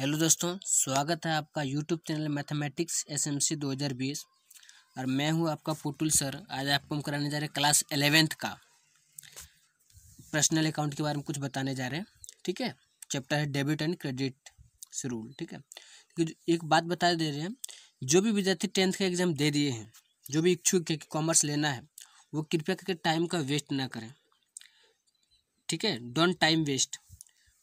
hello दोस्तों स्वागत है आपका यूट्यूब चैनल मैथमेटिक्स एसएमसी 2020 और मैं हूं आपका पुटुल सर आज आपको हम कराने जा रहे हैं क्लास एलेवेंथ का पर्सनल अकाउंट के बारे में कुछ बताने जा रहे हैं ठीक है चैप्टर है डेबिट एंड क्रेडिट रूल ठीक है एक बात बता दे रहे हैं जो भी विद्यार्थी टेंथ का एग्जाम दे दिए हैं जो भी इच्छुक है कि कॉमर्स लेना है वो कृपया करके टाइम का वेस्ट ना करें ठीक है डोंट टाइम वेस्ट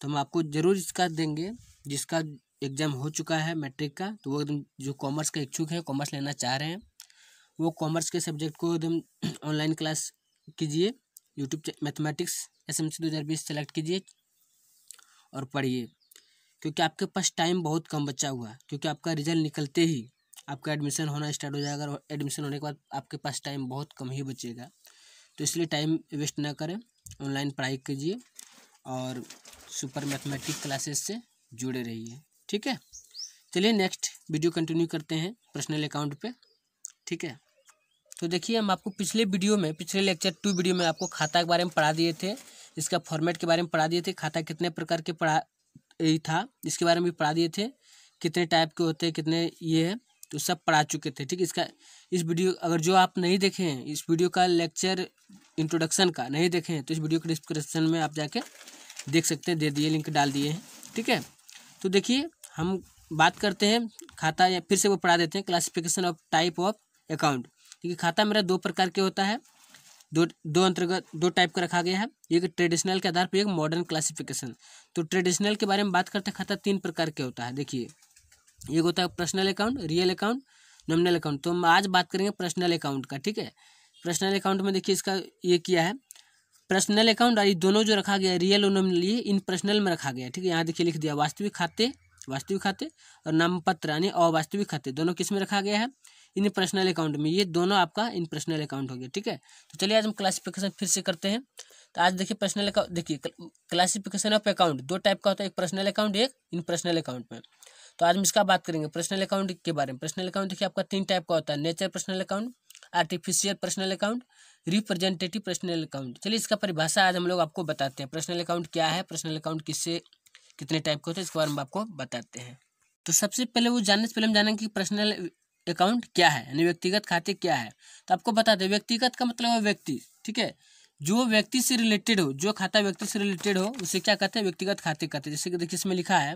तो हम आपको ज़रूर इसका देंगे जिसका एग्ज़ाम हो चुका है मैट्रिक का तो वो एकदम जो कॉमर्स का इच्छुक है कॉमर्स लेना चाह रहे हैं वो कॉमर्स के सब्जेक्ट को एकदम ऑनलाइन क्लास कीजिए YouTube mathematics S M C दो हज़ार बीस सेलेक्ट कीजिए और पढ़िए क्योंकि आपके पास टाइम बहुत कम बचा हुआ है क्योंकि आपका रिजल्ट निकलते ही आपका एडमिशन होना स्टार्ट हो जाएगा और एडमिशन होने के बाद आपके पास टाइम बहुत कम ही बचेगा तो इसलिए टाइम वेस्ट ना करें ऑनलाइन पढ़ाई कीजिए और सुपर मैथमेटिक क्लासेस से जुड़े रहिए ठीक है चलिए नेक्स्ट वीडियो कंटिन्यू करते हैं पर्सनल अकाउंट पे ठीक है तो देखिए हम आपको पिछले वीडियो में पिछले लेक्चर टू वीडियो में आपको खाता के बारे में पढ़ा दिए थे इसका फॉर्मेट के बारे में पढ़ा दिए थे खाता कितने प्रकार के पढ़ा था इसके बारे में भी पढ़ा दिए थे कितने टाइप के होते हैं कितने ये है तो सब पढ़ा चुके थे ठीक इसका इस वीडियो अगर जो आप नहीं देखे हैं इस वीडियो का लेक्चर इंट्रोडक्शन का नहीं देखे हैं तो इस वीडियो के डिस्क्रिप्शन में आप जाके देख सकते हैं दे दिए लिंक डाल दिए हैं ठीक है तो देखिए हम बात करते हैं खाता या फिर से वो पढ़ा देते हैं classification of type of account क्योंकि खाता मेरा दो प्रकार के होता है दो दो अंतर्गत दो टाइप का रखा गया है एक ट्रेडिशनल के आधार पर एक मॉडर्न क्लासिफिकेशन तो ट्रेडिशनल के बारे में बात करते हैं खाता तीन प्रकार के होता है देखिए एक होता है personal account real account nominal account तो हम आज बात करेंगे पर्सनल अकाउंट का ठीक है पर्सनल अकाउंट में देखिए इसका ये किया है पर्सनल अकाउंट और ये दोनों जो रखा गया रियल और नॉमिनली इन पर्सनल में रखा गया ठीक है यहाँ देखिए लिख दिया वास्तविक खाते वास्तविक खाते और नाम पत्र यानी अवास्तविक खाते दोनों किस में रखा गया है इन पर्सनल अकाउंट में ये दोनों आपका इन पर्सनल अकाउंट हो गया ठीक है तो चलिए आज हम क्लासिफिकेशन फिर से करते हैं तो आज देखिए पर्सनल अकाउंट देखिए क्लासिफिकेशन ऑफ अकाउंट दो टाइप का होता है एक पर्सनल अकाउंट एक इन पर्सनल अकाउंट में तो आज हम इसका बात करेंगे पर्सनल अकाउंट के बारे में पर्सनल अकाउंट देखिए आपका तीन टाइप का होता है nature personal account artificial personal account representative personal account चलिए इसका परिभाषा आज हम लोग आपको बताते हैं पर्सनल अकाउंट क्या है पर्सनल अकाउंट किससे कितने टाइप के होते हैं इसके बारे में आपको बताते हैं तो सबसे पहले वो जानने से पहले हम जानेंगे कि पर्सनल अकाउंट क्या है यानी व्यक्तिगत खाते क्या है तो आपको बता दें व्यक्तिगत का मतलब है व्यक्ति ठीक है जो व्यक्ति से रिलेटेड हो जो खाता व्यक्ति से रिलेटेड हो उसे क्या कहते हैं व्यक्तिगत खाते कहते हैं जैसे कि देखिए इसमें लिखा है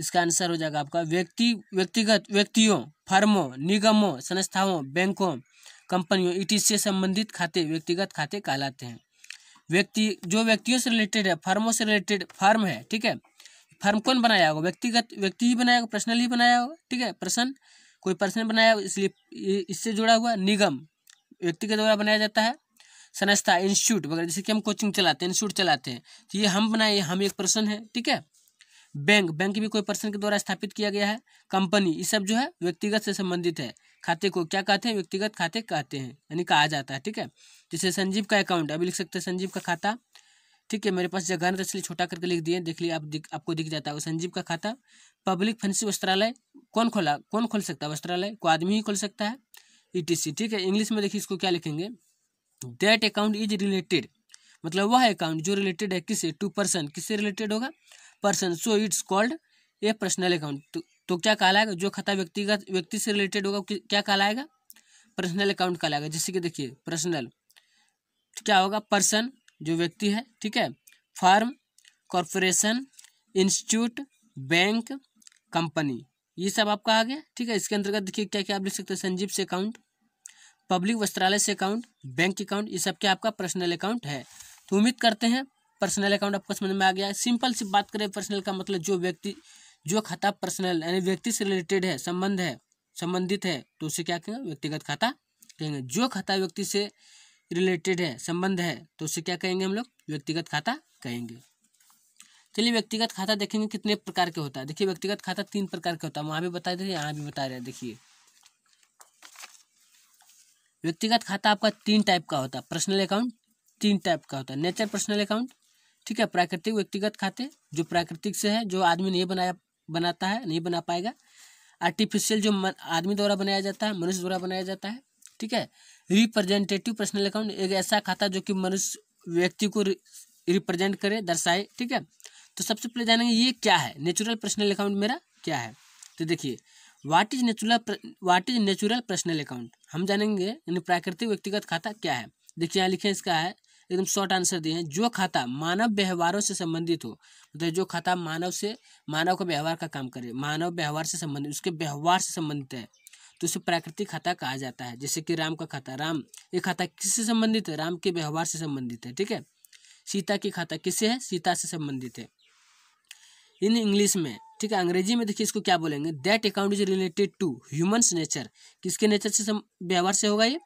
इसका आंसर हो जाएगा आपका व्यक्ति व्यक्तिगत व्यक्तियों फर्मों निगमों संस्थाओं बैंकों कंपनियों ई से संबंधित खाते व्यक्तिगत खाते कहलाते हैं व्यक्ति जो व्यक्तियों से रिलेटेड है फर्मों से रिलेटेड फार्म है ठीक है फर्म कौन बनाया होगा व्यक्तिगत व्यक्ति ही बनाया होगा पर्सनल ही बनाया होगा ठीक है पर्सन कोई पर्सन बनाया इसलिए इससे जुड़ा हुआ निगम व्यक्ति के द्वारा बनाया जाता है संस्था इंस्टीट्यूट वगैरह जैसे कि हम कोचिंग चलाते हैं इंस्टीट्यूट चलाते हैं तो ये हम बनाए हम एक पर्सन है ठीक है बैंक बैंक भी कोई पर्सन के द्वारा स्थापित किया गया है कंपनी ये सब जो है व्यक्तिगत से संबंधित है खाते को क्या कहते हैं व्यक्तिगत खाते कहते हैं यानी कहा जाता है ठीक है जैसे संजीव का अकाउंट अभी लिख सकते हैं संजीव का खाता ठीक है मेरे पास जगह नहीं तो इसलिए छोटा करके लिख दिए देख लिए आप दिख, आपको दिख जाता है संजीव का खाता पब्लिक फंसी वस्त्रालय कौन खोला कौन खोल सकता है वस्त्रालय को आदमी ही खोल सकता है ई ठीक है इंग्लिश में देखिए इसको क्या लिखेंगे दैट अकाउंट इज रिलेटेड मतलब वह अकाउंट जो रिलेटेड है किससे टू पर्सन किससे रिलेटेड होगा person so it's called a personal account तो क्या कहलाएगा जो खाता व्यक्तिगत व्यक्ति से रिलेटेड होगा क्या कहलाएगा पर्सनल अकाउंट कहलाएगा जैसे कि देखिए पर्सनल तो क्या होगा पर्सन जो व्यक्ति है ठीक है firm corporation institute bank company ये सब आपका आ गया ठीक है इसके अंतर्गत देखिए क्या क्या आप लिख सकते हैं संजीव से अकाउंट पब्लिक वस्त्रालय से अकाउंट बैंक अकाउंट ये सब क्या आपका पर्सनल अकाउंट है तो उम्मीद करते हैं पर्सनल अकाउंट आपको समझ में आ गया सिंपल सी बात करें पर्सनल का मतलब जो व्यक्ति जो खाता पर्सनल यानी व्यक्ति से रिलेटेड है संबंध है संबंधित है तो उसे क्या कहेंगे व्यक्तिगत खाता कहेंगे जो खाता व्यक्ति से रिलेटेड है संबंध है तो उसे क्या कहेंगे हम लोग व्यक्तिगत खाता कहेंगे चलिए व्यक्तिगत खाता देखेंगे कितने प्रकार के होता है देखिए व्यक्तिगत खाता तीन प्रकार का होता है वहां भी बता दे यहाँ भी बता रहे हैं देखिए व्यक्तिगत खाता आपका तीन टाइप का होता है पर्सनल अकाउंट तीन टाइप का होता है नेचर पर्सनल अकाउंट ठीक है प्राकृतिक व्यक्तिगत खाते जो प्राकृतिक से है जो आदमी ने बनाया बनाता है नहीं बना पाएगा आर्टिफिशियल जो आदमी द्वारा बनाया जाता है मनुष्य द्वारा बनाया जाता है ठीक है रिप्रेजेंटेटिव पर्सनल अकाउंट एक ऐसा खाता जो कि मनुष्य व्यक्ति को रिप्रेजेंट करे दर्शाए ठीक है तो सबसे पहले जानेंगे ये क्या है नेचुरल पर्सनल अकाउंट मेरा क्या है तो देखिए what is natural what is natural personal account हम जानेंगे यानी प्राकृतिक व्यक्तिगत खाता क्या है देखिए यहाँ लिखे इसका है एकदम शॉर्ट आंसर दिए हैं जो खाता मानव व्यवहारों से संबंधित हो मतलब जो खाता मानव से मानव का व्यवहार का काम करे मानव व्यवहार से संबंधित उसके व्यवहार से संबंधित है तो उसे प्राकृतिक खाता कहा जाता है जैसे कि राम का खाता राम ये खाता किससे संबंधित है राम के व्यवहार से संबंधित है ठीक है सीता की खाता किससे है सीता से संबंधित है इन इंग्लिश में ठीक है अंग्रेजी में देखिए इसको क्या बोलेंगे that account is related to humans nature किसके नेचर से व्यवहार से होगा ये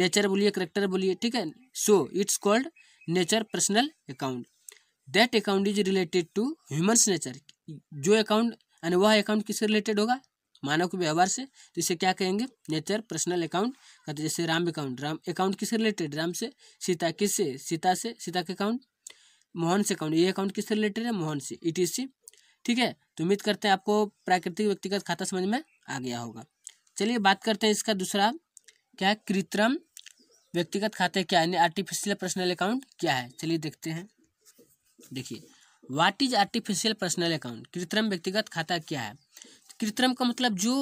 नेचर बोलिए करेक्टर बोलिए ठीक है so it's called nature personal account that account is related to humans nature जो अकाउंट यानी वह अकाउंट किससे रिलेटेड होगा मानव के व्यवहार से तो इसे क्या कहेंगे नेचर पर्सनल अकाउंट कहते जैसे राम अकाउंट राम अकाउंट किससे रिलेटेड राम से सीता किससे सीता से सीता के अकाउंट मोहन से अकाउंट ये अकाउंट किससे रिलेटेड है मोहन से सी ठीक है तो उम्मीद करते हैं आपको प्राकृतिक व्यक्तिगत खाता समझ में आ गया होगा चलिए बात करते हैं इसका दूसरा क्या है कृत्रिम व्यक्तिगत खाते क्या यानी आर्टिफिशियल पर्सनल अकाउंट क्या है चलिए देखते हैं देखिए what is artificial personal account कृत्रिम व्यक्तिगत खाता क्या है कृत्रिम का मतलब जो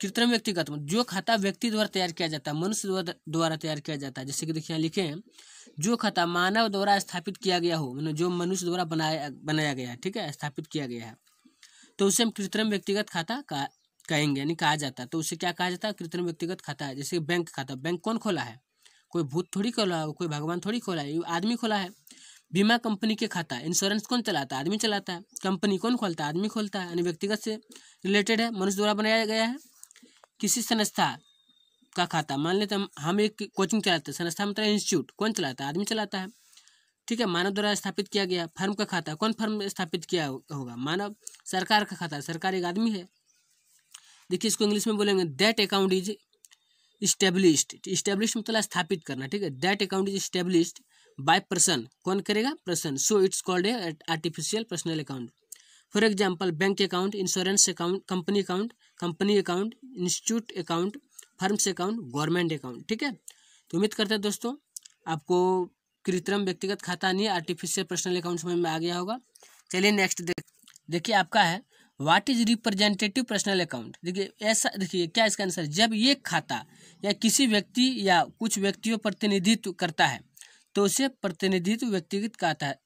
कृत्रिम व्यक्तिगत जो खाता व्यक्ति द्वारा तैयार किया जाता है मनुष्य द्वारा तैयार किया जाता है जैसे कि देखिए यहाँ लिखे हैं जो खाता मानव द्वारा स्थापित किया गया हो मतलब जो मनुष्य द्वारा बनाया बनाया गया है ठीक है स्थापित किया गया है तो उसे हम कृत्रिम व्यक्तिगत खाता का कहेंगे यानी कहा जाता है तो उसे क्या कहा जाता है कृत्रिम व्यक्तिगत खाता है जैसे बैंक खाता बैंक कौन खोला है कोई भूत थोड़ी खोला है कोई भगवान थोड़ी खोला है आदमी खोला है बीमा कंपनी के खाता है इंश्योरेंस कौन चलाता है आदमी चलाता है कंपनी कौन खोलता है आदमी खोलता है यानी व्यक्तिगत से रिलेटेड है मनुष्य द्वारा बनाया गया है किसी संस्था का खाता मान लेते हम हम एक कोचिंग चलाते हैं संस्था मतलब इंस्टीट्यूट कौन चलाता है आदमी चलाता है ठीक है मानव द्वारा स्थापित किया गया फर्म का खाता कौन फर्म स्थापित किया होगा मानव सरकार का खाता सरकार एक आदमी है देखिए इसको इंग्लिश में बोलेंगे that account is established establish मतलब स्थापित करना ठीक है that account is established by person कौन करेगा person so it's called a artificial personal account for example bank account insurance account company account company account institute account firms account government account ठीक है तो उम्मीद करते हैं दोस्तों आपको कृत्रिम व्यक्तिगत खाता नहीं आर्टिफिशियल पर्सनल अकाउंट समझ में आ गया होगा चलिए नेक्स्ट देख देखिए आपका है what is representative personal account देखिए ऐसा देखिए क्या इसका आंसर जब ये खाता या किसी व्यक्ति या कुछ व्यक्तियों प्रतिनिधित्व करता है तो उसे प्रतिनिधित्व व्यक्तिगत कहता है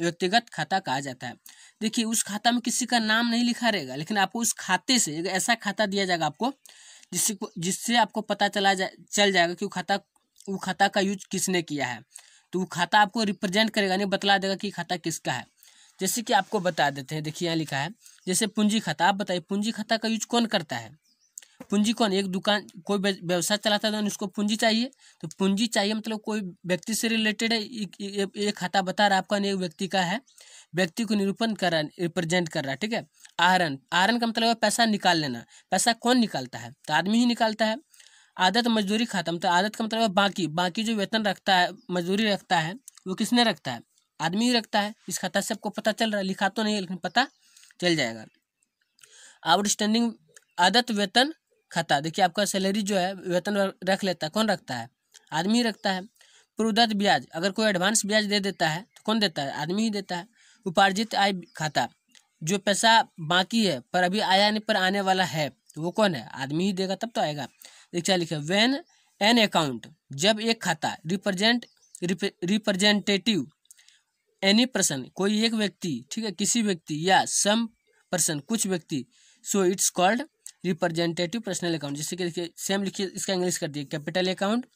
व्यक्तिगत खाता कहा जाता है देखिए उस खाता में किसी का नाम नहीं लिखा रहेगा लेकिन आपको उस खाते से एक ऐसा खाता दिया जाएगा आपको जिससे जिससे आपको पता चला जा चल जाएगा कि वो खाता वो खाता का यूज किसने किया है तो वो खाता आपको रिप्रेजेंट करेगा नहीं बतला देगा कि खाता किसका है जैसे कि आपको बता देते हैं देखिए यहाँ लिखा है जैसे पूंजी खाता आप बताइए पूंजी खाता का यूज कौन करता है पूंजी कौन एक दुकान कोई व्यवसाय चलाता है तो उसको पूंजी चाहिए तो पूंजी चाहिए मतलब कोई व्यक्ति से रिलेटेड है एक खाता बता रहा है आपका एक व्यक्ति का है व्यक्ति को निरूपण कर रहा है रिप्रेजेंट कर रहा है ठीक है आहरण आहरण का मतलब है पैसा निकाल लेना पैसा कौन निकालता है तो आदमी ही निकालता है आदत मजदूरी खाता मतलब आदत का मतलब बाकी बाकी जो वेतन रखता है मजदूरी रखता है वो किसने रखता है आदमी ही रखता है इस खाता से आपको पता चल रहा है लिखा तो नहीं लेकिन पता चल जाएगा आउटस्टैंडिंग आदत वेतन खाता देखिए आपका सैलरी जो है वेतन रख लेता है कौन रखता है आदमी रखता है पूर्वदत्त ब्याज अगर कोई एडवांस ब्याज दे देता है तो कौन देता है आदमी ही देता है उपार्जित आय खाता जो पैसा बाकी है पर अभी आया नहीं पर आने वाला है तो वो कौन है आदमी ही देगा तब तो आएगा देखिए लिखे वेन एन अकाउंट जब एक खाता रिप्रेजेंट रिप्रेजेंटेटिव एनी पर्सन कोई एक व्यक्ति ठीक है किसी व्यक्ति या सम पर्सन कुछ व्यक्ति so it's called representative personal account जैसे कि देखिए सेम लिखिए इसका इंग्लिश कर दिए capital account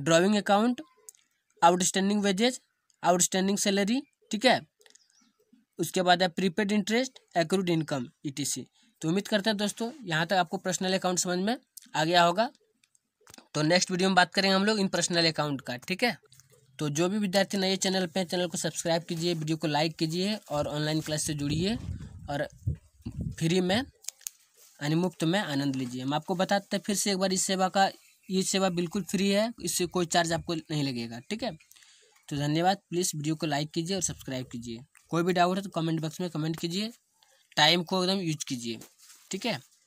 drawing account outstanding wages outstanding salary ठीक है उसके बाद है प्रीपेड इंटरेस्ट एक्रूड इनकम ई तो उम्मीद करते हैं दोस्तों यहाँ तक आपको पर्सनल अकाउंट समझ में आ गया होगा तो नेक्स्ट वीडियो में बात करेंगे हम लोग इन पर्सनल अकाउंट का ठीक है तो जो भी विद्यार्थी नए चैनल पे हैं चैनल को सब्सक्राइब कीजिए वीडियो को लाइक कीजिए और ऑनलाइन क्लास से जुड़िए और फ्री में यानी मुफ्त में आनंद लीजिए हम आपको बताते हैं फिर से एक बार इस सेवा का ये सेवा बिल्कुल फ्री है इससे कोई चार्ज आपको नहीं लगेगा ठीक है तो धन्यवाद प्लीज़ वीडियो को लाइक कीजिए और सब्सक्राइब कीजिए कोई भी डाउट है तो कमेंट बॉक्स में कमेंट कीजिए टाइम को एकदम यूज कीजिए ठीक है